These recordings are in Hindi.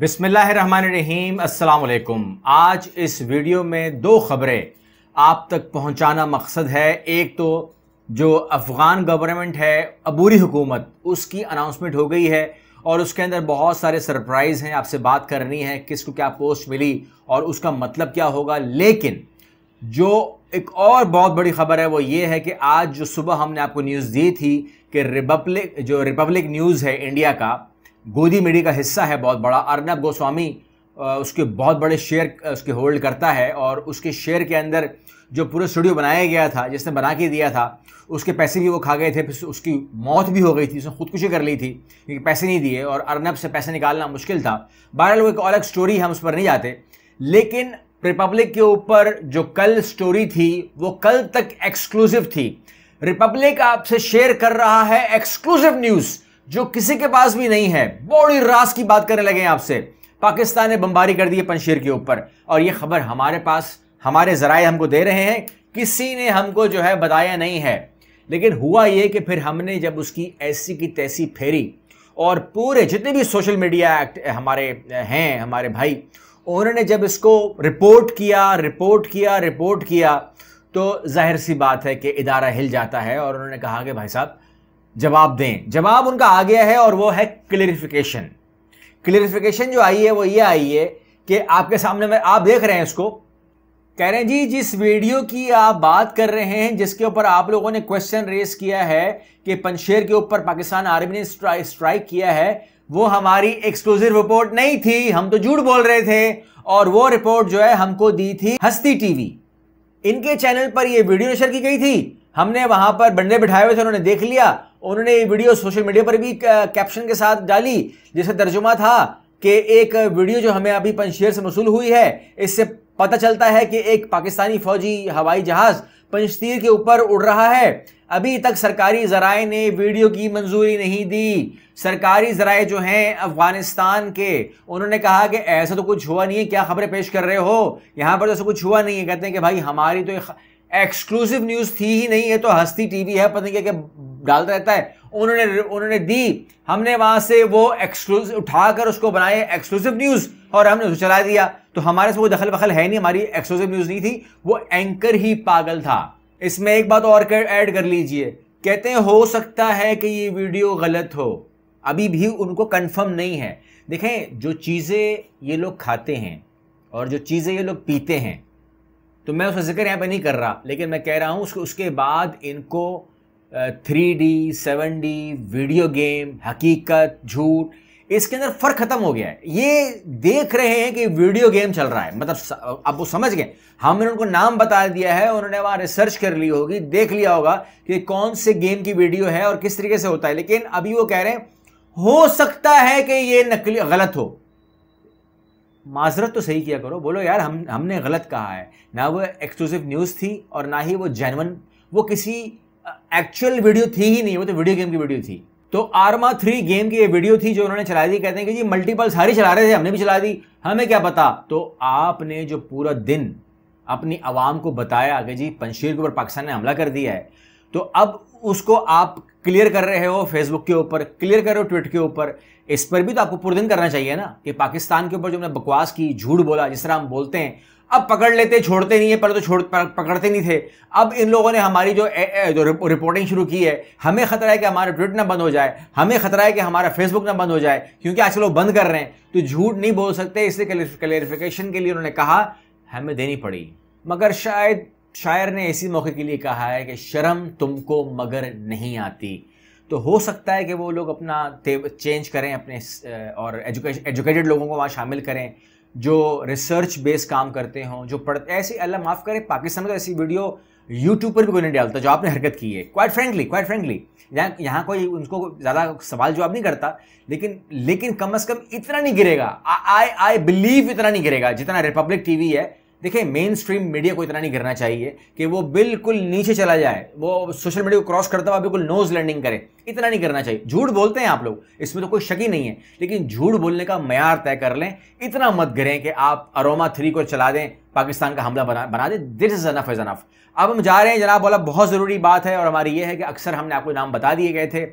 बिसमीम असलकुम आज इस वीडियो में दो खबरें आप तक पहुंचाना मकसद है एक तो जो अफ़गान गवर्नमेंट है अबूरी हुकूमत उसकी अनाउंसमेंट हो गई है और उसके अंदर बहुत सारे सरप्राइज़ हैं आपसे बात करनी है किसको क्या पोस्ट मिली और उसका मतलब क्या होगा लेकिन जो एक और बहुत बड़ी खबर है वो ये है कि आज जो सुबह हमने आपको न्यूज़ दी थी कि रिपब्लिक जो रिपब्लिक न्यूज़ है इंडिया का गोदी मीडिया का हिस्सा है बहुत बड़ा अर्नब गोस्वामी उसके बहुत बड़े शेयर उसके होल्ड करता है और उसके शेयर के अंदर जो पूरा स्टूडियो बनाया गया था जिसने बना के दिया था उसके पैसे भी वो खा गए थे फिर उसकी मौत भी हो गई थी उसने खुदकुशी कर ली थी क्योंकि पैसे नहीं दिए और अर्नब से पैसे निकालना मुश्किल था बहरहाल वो एक अलग स्टोरी हम उस पर नहीं जाते लेकिन रिपब्लिक के ऊपर जो कल स्टोरी थी वो कल तक एक्सक्लूसिव थी रिपब्लिक आपसे शेयर कर रहा है एक्सक्लूसिव न्यूज़ जो किसी के पास भी नहीं है बड़ी रास की बात करने लगे आपसे पाकिस्तान ने बमबारी कर दी है पंशीर के ऊपर और ये खबर हमारे पास हमारे जराए हमको दे रहे हैं किसी ने हमको जो है बताया नहीं है लेकिन हुआ ये कि फिर हमने जब उसकी ऐसी की तैसी फेरी और पूरे जितने भी सोशल मीडिया एक्ट हमारे हैं हमारे भाई उन्होंने जब इसको रिपोर्ट किया रिपोर्ट किया रिपोर्ट किया तो जाहिर सी बात है कि इदारा हिल जाता है और उन्होंने कहा कि भाई साहब जवाब दें जवाब उनका आ गया है और वो है क्लेरिफिकेशन क्लेरिफिकेशन जो आई है वो ये आई है कि आपके सामने में आप देख रहे हैं इसको कह रहे हैं जी जिस वीडियो की आप बात कर रहे हैं जिसके ऊपर आप लोगों ने क्वेश्चन रेस किया है कि पंशेर के ऊपर पाकिस्तान आर्मी ने स्ट्राइक स्ट्राइक किया है वो हमारी एक्सक्लूसिव रिपोर्ट नहीं थी हम तो झूठ बोल रहे थे और वो रिपोर्ट जो है हमको दी थी हस्ती टीवी इनके चैनल पर यह वीडियो शेयर की गई थी हमने वहाँ पर बंडे बिठाए हुए थे उन्होंने देख लिया उन्होंने ये वीडियो सोशल मीडिया पर भी कैप्शन के साथ डाली जिसे तर्जुमा था कि एक वीडियो जो हमें अभी पंशेर से मसूल हुई है इससे पता चलता है कि एक पाकिस्तानी फौजी हवाई जहाज़ पंशतीर के ऊपर उड़ रहा है अभी तक सरकारी ज़राए ने वीडियो की मंजूरी नहीं दी सरकारी ज़राए जो हैं अफ़गानिस्तान के उन्होंने कहा कि ऐसा तो कुछ हुआ नहीं है क्या खबरें पेश कर रहे हो यहाँ पर तो ऐसा कुछ हुआ नहीं है कहते हैं कि भाई हमारी तो एक्सक्लूसिव न्यूज़ थी ही नहीं है तो हस्ती टीवी है पता नहीं क्या क्या डाल रहता है उन्होंने उन्होंने दी हमने वहां से वो एक्सक्लूसिव उठाकर उसको बनाए एक्सक्लूसिव न्यूज़ और हमने उसे चला दिया तो हमारे से वो दखल बखल है नहीं हमारी एक्सक्लूसिव न्यूज़ नहीं थी वो एंकर ही पागल था इसमें एक बात और ऐड कर लीजिए कहते हैं हो सकता है कि ये वीडियो गलत हो अभी भी उनको कंफर्म नहीं है देखें जो चीज़ें ये लोग खाते हैं और जो चीज़ें ये लोग पीते हैं तो मैं उसका जिक्र यहाँ पर नहीं कर रहा लेकिन मैं कह रहा हूँ उसको उसके बाद इनको three D seven D video game हकीकत झूठ इसके अंदर फ़र्क ख़त्म हो गया है ये देख रहे हैं कि वीडियो गेम चल रहा है मतलब अब वो समझ गए हमने उनको नाम बता दिया है उन्होंने वहाँ रिसर्च कर ली होगी देख लिया होगा कि कौन से गेम की वीडियो है और किस तरीके से होता है लेकिन अभी वो कह रहे हैं हो सकता है कि ये नकली गलत हो माजरत तो सही किया करो बोलो यार हम हमने गलत कहा है ना वो एक्सक्लूसिव न्यूज़ थी और ना ही वो जैनवन वो किसी एक्चुअल वीडियो थी ही नहीं वो तो वीडियो गेम की वीडियो थी तो आर्मा थ्री गेम की ये वीडियो थी जो उन्होंने चला दी कहते हैं कि जी मल्टीपल सारी चला रहे थे हमने भी चला दी हमें क्या पता तो आपने जो पूरा दिन अपनी आवाम को बताया कि जी पंशीर के ऊपर पाकिस्तान ने हमला कर दिया है तो अब उसको आप क्लियर कर रहे हो फेसबुक के ऊपर क्लियर कर रहे हो ट्विट के ऊपर इस पर भी तो आपको दिन करना चाहिए ना कि पाकिस्तान के ऊपर जो हमने बकवास की झूठ बोला जिस तरह हम बोलते हैं अब पकड़ लेते छोड़ते नहीं है पर तो छोड़ पकड़ते नहीं थे अब इन लोगों ने हमारी जो, ए, ए, जो रिपोर्टिंग शुरू की है हमें खतरा है कि हमारा ट्विटर ना बंद हो जाए हमें खतरा है कि हमारा फेसबुक ना बंद हो जाए क्योंकि आज लोग बंद कर रहे हैं तो झूठ नहीं बोल सकते इसलिए क्लेरिफिकेशन के लिए उन्होंने कहा हमें देनी पड़ी मगर शायद शायर ने इसी मौके के लिए कहा है कि शर्म तुमको मगर नहीं आती तो हो सकता है कि वो लोग अपना चेंज करें अपने और एजुकेश एजुकेटेड लोगों को वहाँ शामिल करें जो रिसर्च बेस काम करते हों जो पढ़ते ऐसी अल्लाह माफ़ करें पाकिस्तान में तो ऐसी वीडियो यूट्यूब पर भी कोई नहीं डालता जो आपने हरकत की है क्वाइट फ्रेंकली क्वाइट फ्रेंकली यहाँ यहाँ कोई उनको ज़्यादा सवाल जवाब नहीं करता लेकिन लेकिन कम अज़ कम इतना नहीं गिरेगा आई आई बिलीव इतना नहीं गिरेगा जितना रिपब्लिक टीवी है देखिए मेन स्ट्रीम मीडिया को इतना नहीं करना चाहिए कि वो बिल्कुल नीचे चला जाए वो सोशल मीडिया को क्रॉस करता हुआ बिल्कुल नोज लैंडिंग करे इतना नहीं करना चाहिए झूठ बोलते हैं आप लोग इसमें तो कोई शक ही नहीं है लेकिन झूठ बोलने का मैार तय कर लें इतना मत करें कि आप अरोमा थ्री को चला दें पाकिस्तान का हमला बना बना दें this is enough is enough अब हम जा रहे हैं जनाब बोला बहुत ज़रूरी बात है और हमारी ये है कि अक्सर हमने आपको नाम बता दिए गए थे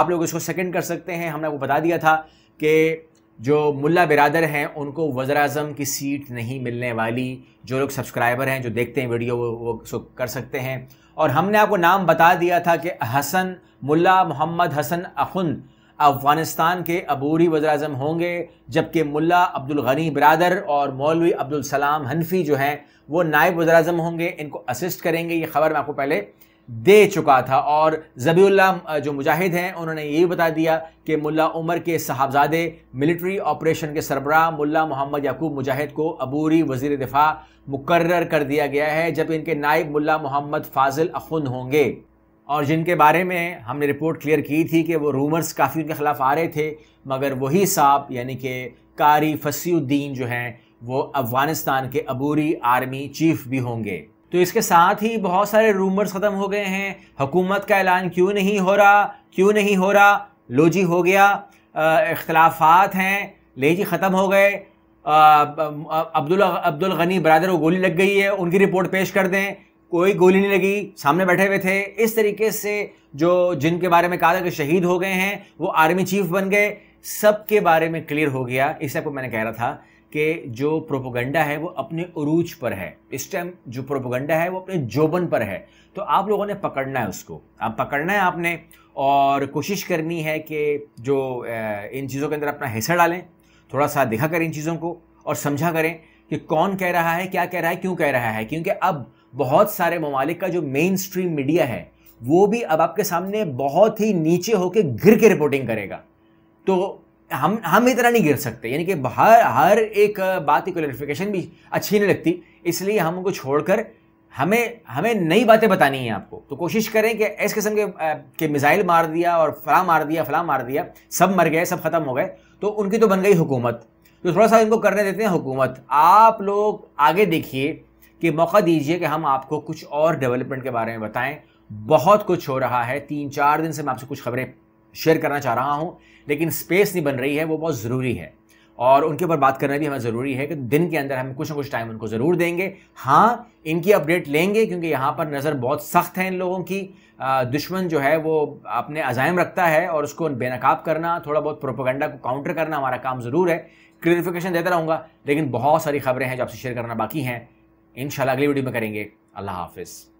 आप लोग इसको सेकेंड कर सकते हैं हमने आपको बता दिया था कि जो मुल्ला बिरादर हैं उनको वज़र अजम की सीट नहीं मिलने वाली जो लोग सब्सक्राइबर हैं जो देखते हैं वीडियो वो वो सो कर सकते हैं और हमने आपको नाम बता दिया था कि हसन मुल्ला मोहम्मद हसन अखुंद अफ़गानिस्तान के अबूरी वजर अजम होंगे जबकि मुल्ला अब्दुल गनी बरदर और मौलवी अब्दुल सलाम हनफी जो हैं वो नायब वजर अजम होंगे इनको असिस्ट करेंगे ये खबर मैं आपको पहले दे चुका था और जबीउल्ला जो मुजाहिद हैं उन्होंने ये बता दिया कि मुल्ला उमर के साहबजादे मिलिट्री ऑपरेशन के सरबराह मुल्ला मोहम्मद याकूब मुजाहिद को अबूरी वजीर दिफा मुकर कर दिया गया है जब इनके नायब मुल्ला मोहम्मद फाजिल अखुन होंगे और जिनके बारे में हमने रिपोर्ट क्लियर की थी कि वो रूमर्स काफ़ी उनके ख़िलाफ़ आ रहे थे मगर वही साहब यानी कि कारी फसीुद्दीन जो हैं वो अफ़गानिस्तान के अबूरी आर्मी चीफ भी होंगे तो इसके साथ ही बहुत सारे रूमर्स ख़त्म हो गए हैं हुकूमत का ऐलान क्यों नहीं हो रहा क्यों नहीं हो रहा लो जी हो गया इख्तलाफात हैं ले जी ख़त्म हो गए अब्दुल अब्दुल गनी बरदर को गोली लग गई है उनकी रिपोर्ट पेश कर दें कोई गोली नहीं लगी सामने बैठे हुए थे इस तरीके से जो जिनके बारे में कहा था कि शहीद हो गए हैं वो आर्मी चीफ बन गए सब के बारे में क्लियर हो गया इसे को मैंने कह रहा था कि जो प्रोपोगंडा है वो अपने उरूज पर है इस टाइम जो प्रोपोगंडा है वो अपने जोबन पर है तो आप लोगों ने पकड़ना है उसको आप पकड़ना है आपने और कोशिश करनी है कि जो इन चीज़ों के अंदर अपना हिस्सा डालें थोड़ा सा दिखा करें इन चीज़ों को और समझा करें कि कौन कह रहा है क्या कह रहा है क्यों कह रहा है क्योंकि अब बहुत सारे ममालिक का जो मेन स्ट्रीम मीडिया है वो भी अब आपके सामने बहुत ही नीचे होकर गिर के रिपोर्टिंग करेगा तो हम हम इतना नहीं गिर सकते यानी कि हर हर एक बात की क्लैरिफिकेशन भी अच्छी नहीं लगती इसलिए हम उनको छोड़कर हमें हमें नई बातें बतानी हैं आपको तो कोशिश करें कि इस किस्म के के मिसाइल मार दिया और फला मार दिया फला मार दिया सब मर गए सब ख़त्म हो गए तो उनकी तो बन गई हुकूमत तो थोड़ा सा इनको करने देते हैं हुकूमत आप लोग आगे देखिए कि मौका दीजिए कि हम आपको कुछ और डेवलपमेंट के बारे में बताएं बहुत कुछ हो रहा है तीन चार दिन से मैं आपसे कुछ खबरें शेयर करना चाह रहा हूँ लेकिन स्पेस नहीं बन रही है वो बहुत ज़रूरी है और उनके ऊपर बात करना भी हमें ज़रूरी है कि दिन के अंदर हम कुछ ना कुछ टाइम उनको ज़रूर देंगे हाँ इनकी अपडेट लेंगे क्योंकि यहाँ पर नज़र बहुत सख्त है इन लोगों की दुश्मन जो है वो अपने अजायम रखता है और उसको बेनकाब करना थोड़ा बहुत प्रोपोगंडा को काउंटर करना हमारा काम ज़रूर है क्लियरिफिकेशन देता रहूँगा लेकिन बहुत सारी खबरें हैं जो आपसे शेयर करना बाकी हैं इन अगली वीडियो में करेंगे अल्लाह हाफिज़